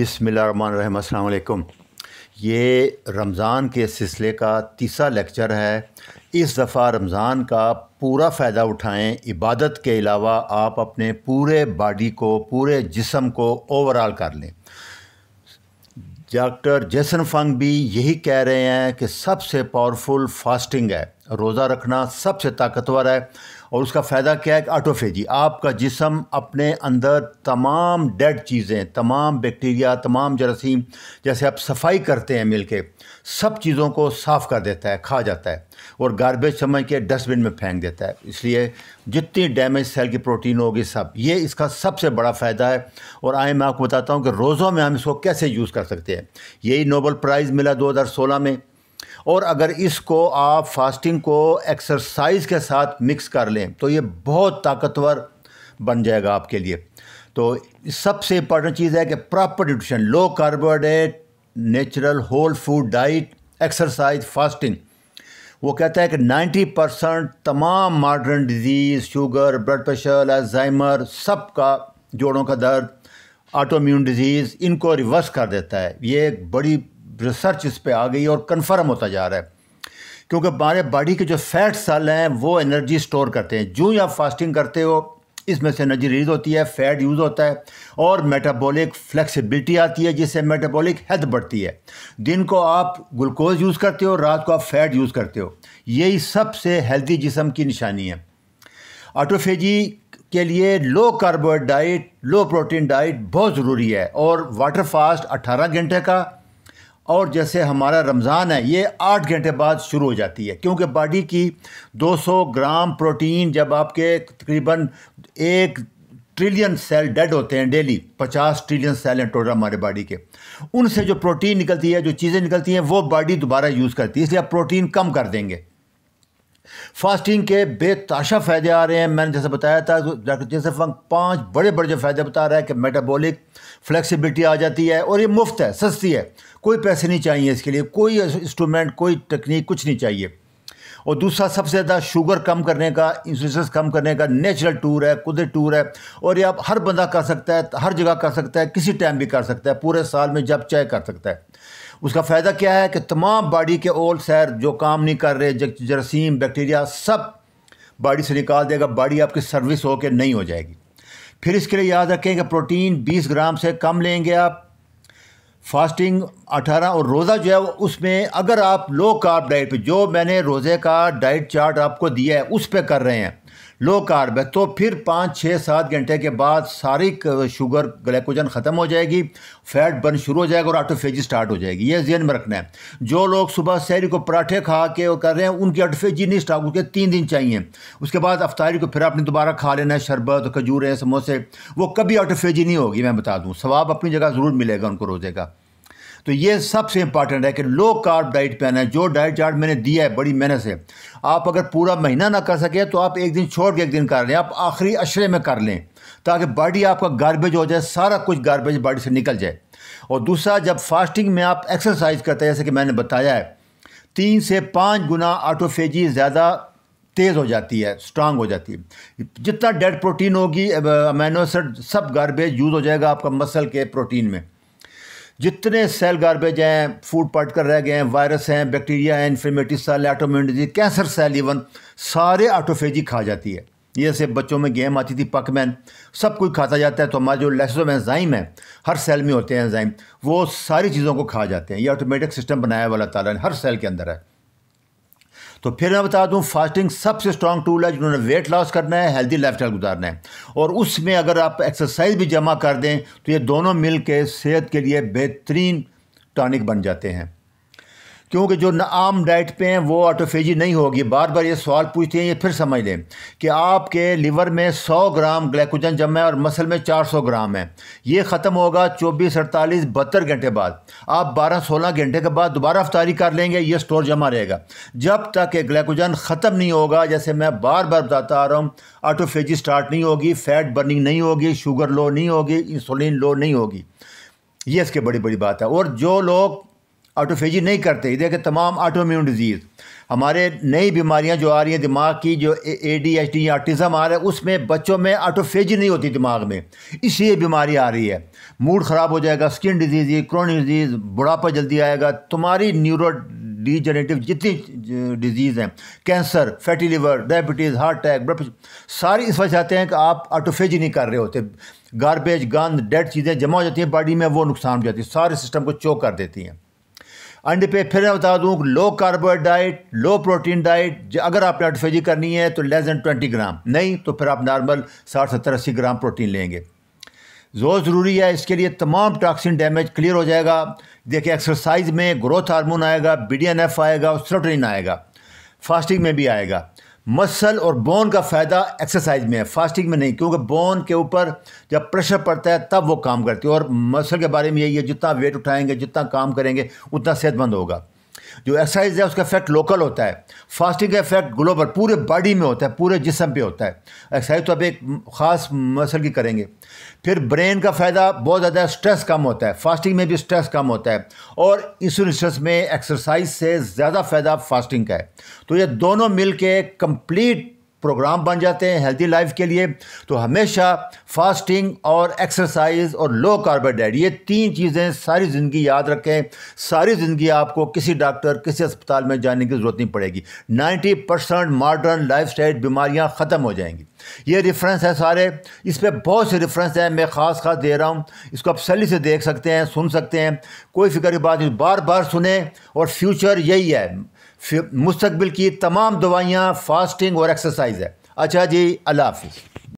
बिसमीम ये रमज़ान के सिलसिले का तीसरा लेक्चर है इस दफ़ा रमज़ान का पूरा फ़ायदा उठाएं इबादत के अलावा आप अपने पूरे बॉडी को पूरे जिसम को ओवरऑल कर लें डॉक्टर जैसन फंग भी यही कह रहे हैं कि सबसे पावरफुल फास्टिंग है रोज़ा रखना सबसे ताकतवर है और उसका फ़ायदा क्या है कि आटोफेजी आपका जिसम अपने अंदर तमाम डेड चीज़ें तमाम बैक्टीरिया तमाम जरासीम जैसे आप सफाई करते हैं मिल के सब चीज़ों को साफ़ कर देता है खा जाता है और गारबेज समझ के डस्टबिन में फेंक देता है इसलिए जितनी डैमेज सेल की प्रोटीन होगी सब ये इसका सबसे बड़ा फ़ायदा है और आए मैं आपको बताता हूँ कि रोज़ों में हम इसको कैसे यूज़ कर सकते हैं यही नोबल प्राइज़ मिला दो में और अगर इसको आप फास्टिंग को एक्सरसाइज के साथ मिक्स कर लें तो ये बहुत ताकतवर बन जाएगा आपके लिए तो सबसे इम्पॉर्टेंट चीज़ है कि proper nutrition low carbohydrate natural whole food diet exercise fasting वो कहता है कि 90 परसेंट तमाम modern disease sugar blood pressure Alzheimer सब का जोड़ों का दर्द ऑटोम्यून डिजीज़ इनको रिवर्स कर देता है ये एक बड़ी रिसर्च इस पर आ गई और कन्फर्म होता जा रहा है क्योंकि हमारे बॉडी के जो फैट सेल हैं वो एनर्जी स्टोर करते हैं जो ही आप फास्टिंग करते हो इसमें से एनर्जी रिलीज होती है फैट यूज़ होता है और मेटाबॉलिक फ्लेक्सिबिलिटी आती है जिससे मेटाबॉलिक हेल्थ बढ़ती है दिन को आप ग्लूकोज यूज़ करते हो रात को आप फैट यूज़ करते हो यही सबसे हेल्दी जिसम की निशानी है ऑटोफेजी के लिए low carbohydrate diet low protein diet बहुत ज़रूरी है और वाटर फास्ट अट्ठारह घंटे का और जैसे हमारा रमज़ान है ये आठ घंटे बाद शुरू हो जाती है क्योंकि बॉडी की 200 ग्राम प्रोटीन जब आपके तकरीबन एक ट्रिलियन सेल डेड होते हैं डेली 50 ट्रिलियन सेल हैं टोटल हमारे बॉडी के उनसे जो प्रोटीन निकलती है जो चीज़ें निकलती हैं वो बॉडी दोबारा यूज़ करती है इसलिए आप प्रोटीन कम कर देंगे फास्टिंग के बेताशा फ़ायदे आ रहे हैं मैंने जैसे बताया था डॉक्टर जैसे पांच बड़े बड़े जो फ़ायदे बता रहा है कि मेटाबॉलिक फ्लेक्सिबिलिटी आ जाती है और ये मुफ्त है सस्ती है कोई पैसे नहीं चाहिए इसके लिए कोई इंस्ट्रूमेंट कोई टेक्निक कुछ नहीं चाहिए और दूसरा सबसे ज़्यादा शुगर कम करने का इंसुलिस कम करने का नेचुरल टूर है कुदर टूर है और ये आप हर बंदा कर सकता है हर जगह कर सकता है किसी टाइम भी कर सकता है पूरे साल में जब चाहे कर सकता है उसका फ़ायदा क्या है कि तमाम बॉडी के ओल सैर जो काम नहीं कर रहे जरासीम बैक्टीरिया सब बॉडी से निकाल देगा बॉडी आपकी सर्विस होकर नहीं हो जाएगी फिर इसके लिए याद रखें कि प्रोटीन 20 ग्राम से कम लेंगे आप फास्टिंग 18 और रोज़ा जो है वो उसमें अगर आप लो कार्ब डाइट पे जो मैंने रोज़े का डाइट चार्ट आपको दिया है उस पर कर रहे हैं लो कार्ब है तो फिर पाँच छः सात घंटे के बाद सारी शुगर ग्लाइकोजन ख़त्म हो जाएगी फैट बर्न शुरू हो जाएगा और ऑटोफेजी स्टार्ट हो जाएगी ये जहन में रखना है जो लोग सुबह शहरी को पराठे खा के और कर रहे हैं उनकी आटोफेजी नहीं स्टार्ट उनके तीन दिन चाहिए उसके बाद अफ्तारी को फिर आपने दोबारा खा लेना है शरबत खजूरें समोसे वो कभी ऑटोफेजी नहीं होगी मैं बता दूँ स्वाब अपनी जगह ज़रूर मिलेगा उनको रोजेगा तो ये सबसे इंपॉर्टेंट है कि लो कार्ब डाइट पे आना है जो डाइट चार्ट मैंने दिया है बड़ी मेहनत से आप अगर पूरा महीना ना कर सके तो आप एक दिन छोड़ के एक दिन कर लें आप आखिरी अशरे में कर लें ताकि बॉडी आपका गार्बेज हो जाए सारा कुछ गार्बेज बॉडी से निकल जाए और दूसरा जब फास्टिंग में आप एक्सरसाइज करते हैं जैसे कि मैंने बताया है तीन से पाँच गुना आटोफेजी ज़्यादा तेज़ हो जाती है स्ट्रांग हो जाती है जितना डेड प्रोटीन होगी अमेनोसड सब गार्बेज यूज़ हो जाएगा आपका मसल के प्रोटीन में जितने सेल गार्बेज हैं फूड पार्ट कर रह गए हैं वायरस हैं बैक्टीरिया हैं inflammative cell autoimmune disease cancer cell even सारे ऑटोफेजी खा जाती है जैसे बच्चों में गेम आती थी पकमैन सब कुछ खाता जाता है तो हमारे जो लेसोम एंजाइम है हर सेल में होते हैं एंजाइम वो सारी चीज़ों को खा जाते हैं ये ऑटोमेटिक सिस्टम बनाया वाला ताला हर सेल के अंदर है तो फिर मैं बता दूं फास्टिंग सबसे स्ट्रॉन्ग टूल है जिन्होंने वेट लॉस करना है हेल्दी लाइफ स्टाइल गुजारना है और उसमें अगर आप एक्सरसाइज भी जमा कर दें तो ये दोनों मिल के सेहत के लिए बेहतरीन टॉनिक बन जाते हैं क्योंकि जो आम डाइट पे हैं वो ऑटोफेजी नहीं होगी बार बार ये सवाल पूछते हैं ये फिर समझ लें कि आपके लिवर में 100 ग्राम ग्लाइकोजन जमा है और मसल में 400 ग्राम है ये ख़त्म होगा 24 अड़तालीस बहत्तर घंटे बाद आप 12-16 घंटे के बाद दोबारा अफ्तारी कर लेंगे ये स्टोर जमा रहेगा जब तक ये ग्लाइकोजन ख़त्म नहीं होगा जैसे मैं बार बार बताता आ रहा हूँ ऑटोफेजी स्टार्ट नहीं होगी फैट बर्निंग नहीं होगी शुगर लो नहीं होगी इंसुलिन लो नहीं होगी ये इसके बड़ी बड़ी बात है और जो लोग ऑटोफेजी नहीं करते इधर के तमाम ऑटोम्यून डिजीज़ हमारे नई बीमारियां जो आ रही हैं दिमाग की जो A D H D autism आ रहा है उसमें बच्चों में ऑटोफेजी नहीं होती दिमाग में इसलिए बीमारी आ रही है मूड ख़राब हो जाएगा स्किन डिजीज़ क्रोनिक डिजीज़ बुढ़ापा जल्दी आएगा तुम्हारी न्यूरो डीजनरेटिव जितनी डिजीज़ हैं cancer fatty liver diabetes heart attack blood सारी इस वजह आते हैं कि आप ऑटोफेजी नहीं कर रहे होते गारबेज गंद डेड चीज़ें जमा हो जाती हैं बॉडी में वो नुकसान हो जाती है सारे सिस्टम को चोक कर देती हैं अंडे पे फिर मैं बता दूँ low carbohydrate diet low protein diet अगर आपने अटफेजी करनी है तो लेस दैन ट्वेंटी ग्राम नहीं तो फिर आप नॉर्मल साठ सत्तर अस्सी ग्राम प्रोटीन लेंगे जो ज़रूरी है इसके लिए तमाम टॉक्सिन डैमेज क्लियर हो जाएगा देखिए एक्सरसाइज में ग्रोथ हार्मोन आएगा बी डी एन एफ आएगा और स्ट्रोटरिन आएगा फास्टिंग में भी आएगा मसल और बोन का फ़ायदा एक्सरसाइज में है फास्टिंग में नहीं क्योंकि बोन के ऊपर जब प्रेशर पड़ता है तब वो काम करती है और मसल के बारे में यही है जितना वेट उठाएंगे जितना काम करेंगे उतना सेहतमंद होगा जो एक्सरसाइज है उसका इफेक्ट लोकल होता है फास्टिंग का इफेक्ट ग्लोबल पूरे बॉडी में होता है पूरे जिसम पे होता है एक्सरसाइज तो आप एक ख़ास मसल की करेंगे फिर ब्रेन का फ़ायदा बहुत ज़्यादा स्ट्रेस कम होता है फास्टिंग में भी स्ट्रेस कम होता है और इंसुलिन स्ट्रेस में एक्सरसाइज से ज़्यादा फ़ायदा फास्टिंग का है तो ये दोनों मिल के कम्प्लीट प्रोग्राम बन जाते हैं हेल्दी लाइफ के लिए तो हमेशा फास्टिंग और एक्सरसाइज और लो कार्बोहाइड्रेट ये तीन चीज़ें सारी ज़िंदगी याद रखें सारी ज़िंदगी आपको किसी डॉक्टर किसी अस्पताल में जाने की ज़रूरत नहीं पड़ेगी 90 परसेंट मॉडर्न लाइफ स्टाइल बीमारियाँ ख़त्म हो जाएंगी ये रेफरेंस है सारे इस पर बहुत से रेफरेंस हैं मैं ख़ास खास दे रहा हूँ इसको आप सली से देख सकते हैं सुन सकते हैं कोई फिक्र की बात नहीं बार बार सुने और फ्यूचर यही है मुस्तबिल की तमाम दवाइयाँ फास्टिंग और एक्सरसाइज है अच्छा जी अल्लाह हाफिज़